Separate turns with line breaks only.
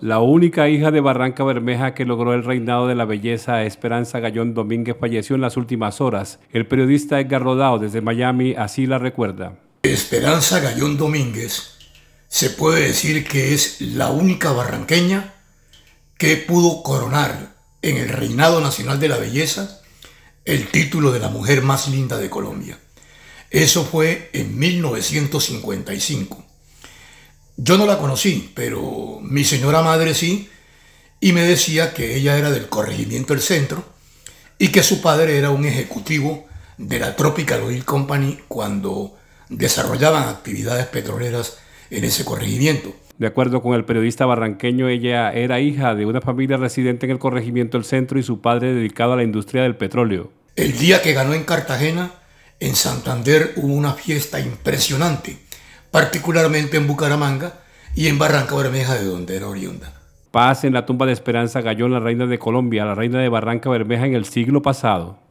La única hija de Barranca Bermeja que logró el reinado de la belleza Esperanza Gallón Domínguez falleció en las últimas horas. El periodista Edgar Rodao desde Miami así la recuerda.
Esperanza Gallón Domínguez se puede decir que es la única barranqueña que pudo coronar en el reinado nacional de la belleza el título de la mujer más linda de Colombia. Eso fue en 1955. Yo no la conocí, pero mi señora madre sí, y me decía que ella era del corregimiento del centro y que su padre era un ejecutivo de la Tropical Oil Company cuando desarrollaban actividades petroleras en ese corregimiento.
De acuerdo con el periodista barranqueño, ella era hija de una familia residente en el corregimiento del centro y su padre dedicado a la industria del petróleo.
El día que ganó en Cartagena, en Santander hubo una fiesta impresionante particularmente en Bucaramanga y en Barranca Bermeja, de donde era oriunda.
Paz en la tumba de Esperanza Gallón, la reina de Colombia, la reina de Barranca Bermeja en el siglo pasado.